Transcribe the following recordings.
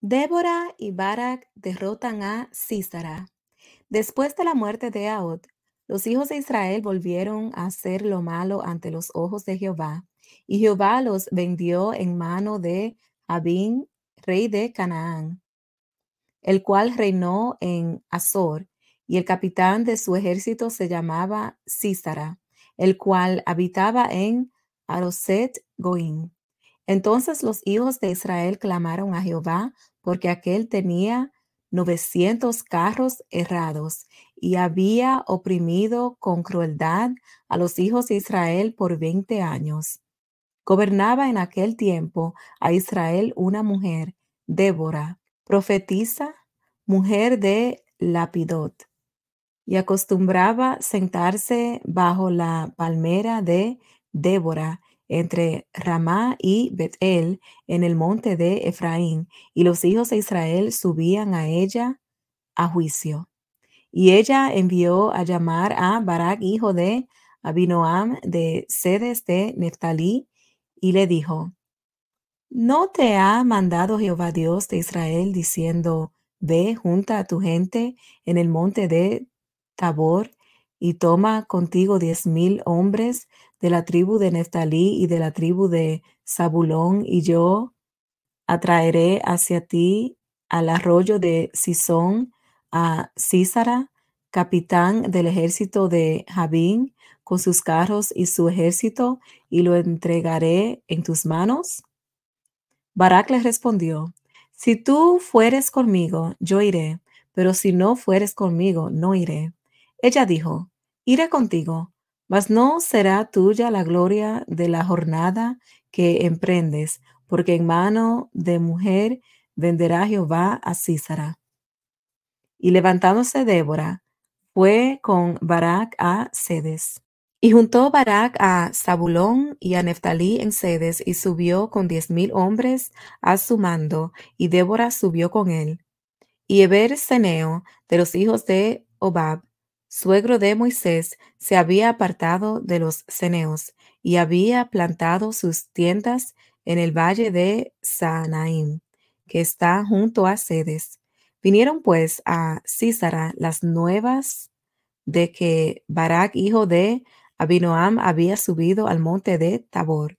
Débora y Barak derrotan a Císara. Después de la muerte de Aod, los hijos de Israel volvieron a hacer lo malo ante los ojos de Jehová, y Jehová los vendió en mano de Abin rey de Canaán, el cual reinó en Azor, y el capitán de su ejército se llamaba Císara, el cual habitaba en Aroset Goín. Entonces los hijos de Israel clamaron a Jehová, porque aquel tenía novecientos carros errados y había oprimido con crueldad a los hijos de Israel por veinte años. Gobernaba en aquel tiempo a Israel una mujer, Débora, profetisa, mujer de Lapidot, y acostumbraba sentarse bajo la palmera de Débora entre Ramá y Betel en el monte de Efraín, y los hijos de Israel subían a ella a juicio. Y ella envió a llamar a Barak, hijo de Abinoam, de Sedes de Neftalí, y le dijo, ¿No te ha mandado Jehová Dios de Israel diciendo, ve junta a tu gente en el monte de Tabor y toma contigo diez mil hombres de la tribu de Neftalí y de la tribu de Zabulón y yo atraeré hacia ti al arroyo de Sison a Císara, capitán del ejército de Jabín, con sus carros y su ejército, y lo entregaré en tus manos? Barak le respondió, Si tú fueres conmigo, yo iré, pero si no fueres conmigo, no iré. Ella dijo, Iré contigo, mas no será tuya la gloria de la jornada que emprendes, porque en mano de mujer venderá Jehová a Císara. Y levantándose Débora, fue con Barak a Cedes. Y juntó Barak a Zabulón y a Neftalí en sedes, y subió con diez mil hombres a su mando, y Débora subió con él. Y Eber Seneo, de los hijos de Obab, suegro de Moisés, se había apartado de los Seneos y había plantado sus tiendas en el valle de Zanaim, que está junto a Sedes. Vinieron pues a Císara las nuevas de que Barak, hijo de Abinoam había subido al monte de Tabor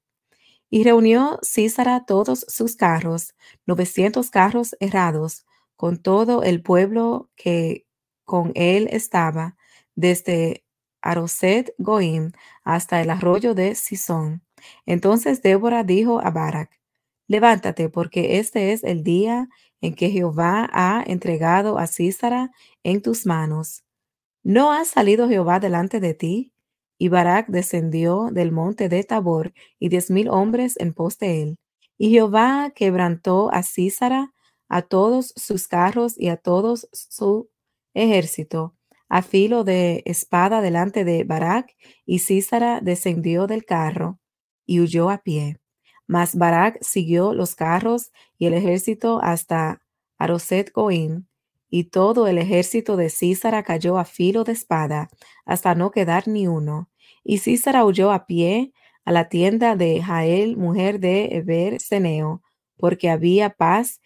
y reunió Císara todos sus carros, 900 carros errados, con todo el pueblo que con él estaba, desde Aroset Goim hasta el arroyo de Sison. Entonces Débora dijo a Barak, levántate, porque este es el día en que Jehová ha entregado a Císara en tus manos. ¿No ha salido Jehová delante de ti? Y Barak descendió del monte de Tabor y diez mil hombres en pos de él. Y Jehová quebrantó a Císara, a todos sus carros y a todos su ejército, a filo de espada delante de Barak, y Císara descendió del carro y huyó a pie. Mas Barak siguió los carros y el ejército hasta Aroset Goim, y todo el ejército de Císara cayó a filo de espada, hasta no quedar ni uno. Y Císara huyó a pie a la tienda de Jael, mujer de Eber Ceneo, porque había paz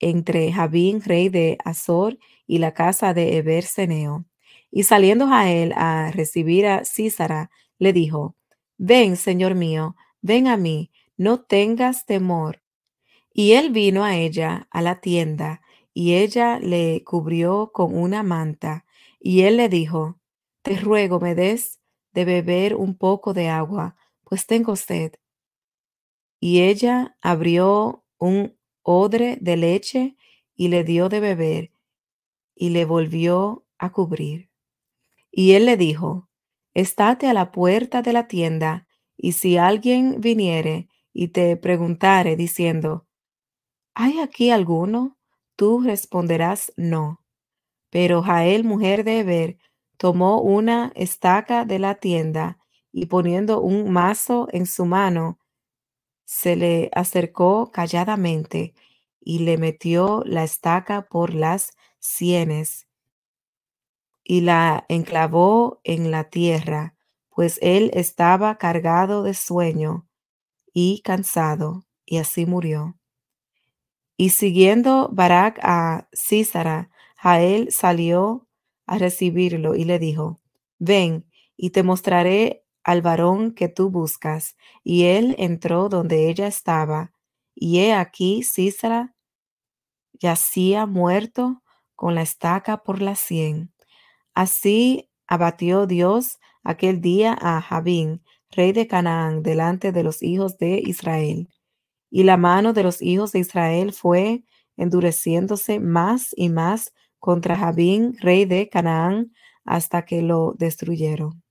entre Jabín, rey de Azor, y la casa de Eber Ceneo. Y saliendo Jael a recibir a Císara, le dijo, Ven, señor mío, ven a mí, no tengas temor. Y él vino a ella, a la tienda, y ella le cubrió con una manta, y él le dijo, Te ruego me des de beber un poco de agua, pues tengo sed. Y ella abrió un odre de leche y le dio de beber, y le volvió a cubrir. Y él le dijo, Estate a la puerta de la tienda, y si alguien viniere y te preguntare diciendo, ¿hay aquí alguno? tú responderás no. Pero Jael, mujer de Eber, tomó una estaca de la tienda y poniendo un mazo en su mano, se le acercó calladamente y le metió la estaca por las sienes y la enclavó en la tierra, pues él estaba cargado de sueño y cansado, y así murió. Y siguiendo Barak a Císara, Jael salió a recibirlo y le dijo, ven y te mostraré al varón que tú buscas. Y él entró donde ella estaba, y he aquí Císara yacía muerto con la estaca por la sien. Así abatió Dios aquel día a Jabín, rey de Canaán, delante de los hijos de Israel. Y la mano de los hijos de Israel fue endureciéndose más y más contra Javín, rey de Canaán, hasta que lo destruyeron.